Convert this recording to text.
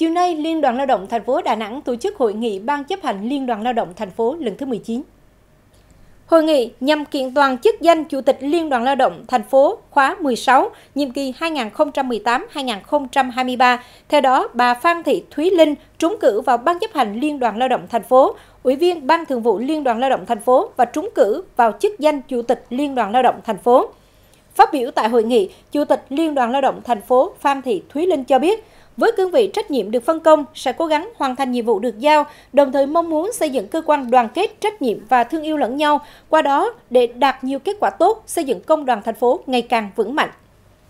Chiều nay, Liên đoàn Lao động thành phố Đà Nẵng tổ chức hội nghị Ban chấp hành Liên đoàn Lao động thành phố lần thứ 19. Hội nghị nhằm kiện toàn chức danh Chủ tịch Liên đoàn Lao động thành phố khóa 16, nhiệm kỳ 2018-2023. Theo đó, bà Phan Thị Thúy Linh trúng cử vào Ban chấp hành Liên đoàn Lao động thành phố, Ủy viên Ban Thường vụ Liên đoàn Lao động thành phố và trúng cử vào chức danh Chủ tịch Liên đoàn Lao động thành phố. Phát biểu tại hội nghị, Chủ tịch Liên đoàn Lao động thành phố Phan Thị Thúy Linh cho biết, với cương vị trách nhiệm được phân công, sẽ cố gắng hoàn thành nhiệm vụ được giao, đồng thời mong muốn xây dựng cơ quan đoàn kết, trách nhiệm và thương yêu lẫn nhau, qua đó để đạt nhiều kết quả tốt, xây dựng công đoàn thành phố ngày càng vững mạnh.